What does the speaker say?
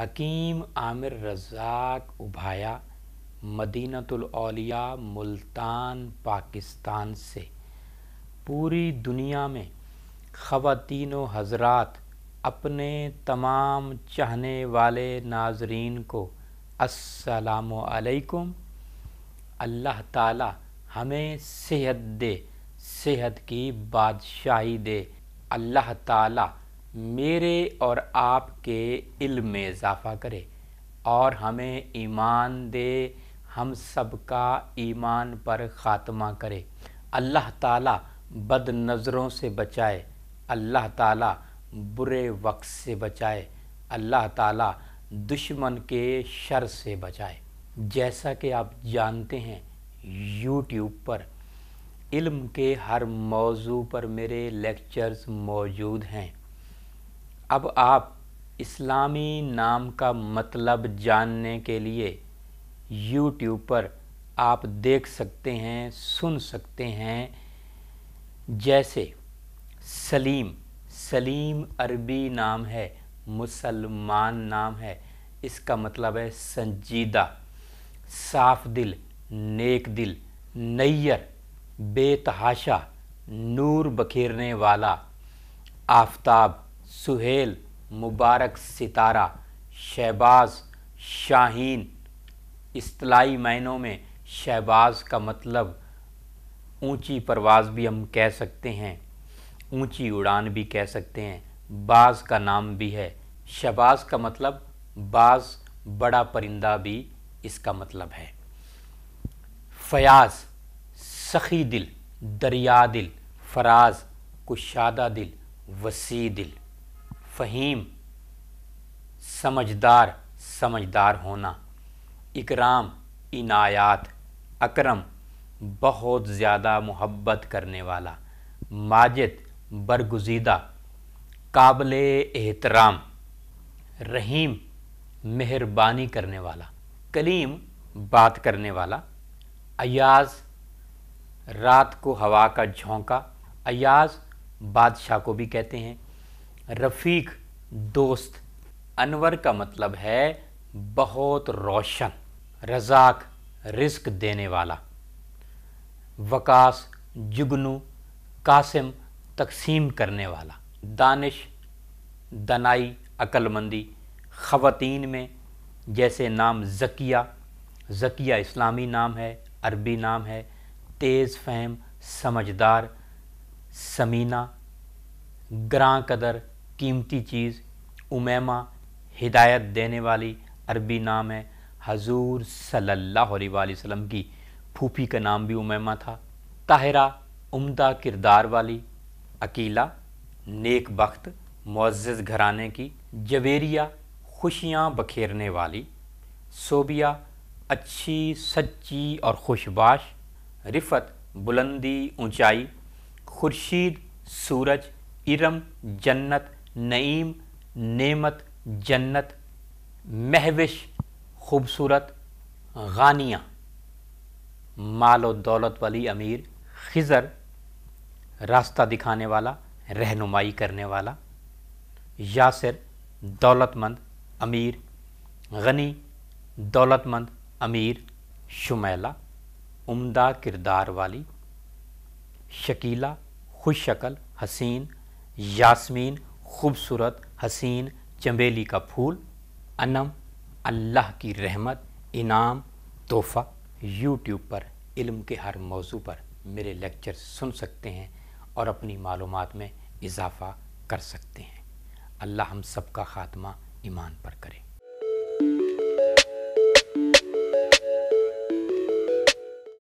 हकीम आमिर रज़ाक उभाया मदीनतौलिया मुल्तान पाकिस्तान से पूरी दुनिया में ख़वान हजरात अपने तमाम चाहने वाले नाजरीन को असलकुम अल्लाह ताला हमें सेहत दे सेहत की बादशाही दे अल्लाह ताला मेरे और आपके इल्म में इजाफ़ा करे और हमें ईमान दे हम सब का ईमान पर ख़ात्मा करे अल्लाह ताला बद नज़रों से बचाए अल्लाह ताला बुरे वक्त से बचाए अल्लाह ताला दुश्मन के शर से बचाए जैसा कि आप जानते हैं यूट्यूब पर इल्म के हर मौजू पर मेरे लेक्चर्स मौजूद हैं अब आप इस्लामी नाम का मतलब जानने के लिए YouTube पर आप देख सकते हैं सुन सकते हैं जैसे सलीम सलीम अरबी नाम है मुसलमान नाम है इसका मतलब है संजीदा साफ दिल नेक दिल नैयर बेतहाशा नूर बखेरने वाला आफताब सुहेल मुबारक सितारा शहबाज शाहीन असलाही मायनों में शहबाज का मतलब ऊंची परवाज भी हम कह सकते हैं ऊंची उड़ान भी कह सकते हैं बाज का नाम भी है शहबाज का मतलब बाज बड़ा परिंदा भी इसका मतलब है फयाज सखी दिल दरिया दिल फराज कुशादा दिल वसी दिल फ़हीम समझदार समझदार होना इकराम इनायात अकरम बहुत ज़्यादा मोहब्बत करने वाला माजिद बरगुजीदा काबिल एहतराम रहीम मेहरबानी करने वाला कलीम बात करने वाला अयाज रात को हवा का झोंका अयाज बादशाह को भी कहते हैं रफ़ीक दोस्त अनवर का मतलब है बहुत रोशन रजाक रिस्क देने वाला वकास जुगनू कासिम तकसीम करने वाला दानिश दनाई अक्लमंदी ख़वातीन में जैसे नाम जकिया जकिया इस्लामी नाम है अरबी नाम है तेज़ फहम समझदार समीना ग्रां कदर कीमती चीज़ उमैमा हिदायत देने वाली अरबी नाम है हजूर सल्लल्लाहु अलैहि वसल्लम की फूफी का नाम भी उमैमा था ताहिरा उम्दा किरदार वाली अकीला नेक बख्त मुज्ज़ घराने की जवेरिया खुशियाँ बखेरने वाली सोबिया अच्छी सच्ची और खुशबाश रिफत बुलंदी ऊंचाई खुर्शीद सूरज इरम जन्नत नईम नेमत जन्नत महविश खूबसूरत गानिया माल और दौलत वाली अमीर खिजर रास्ता दिखाने वाला रहनुमाई करने वाला यासिर दौलतमंद अमीर गनी दौलतमंद अमीर शुमैला उम्दा किरदार वाली शकीला खुश शक्ल हसीन यास्मीन खूबसूरत हसीन चमेली का फूल अनम अल्लाह की रहमत इनाम तोहफ़ा यूट्यूब पर इल्म के हर मौजू पर मेरे लेक्चर सुन सकते हैं और अपनी मालूम में इजाफ़ा कर सकते हैं अल्लाह हम सब का ख़ात्मा ईमान पर करें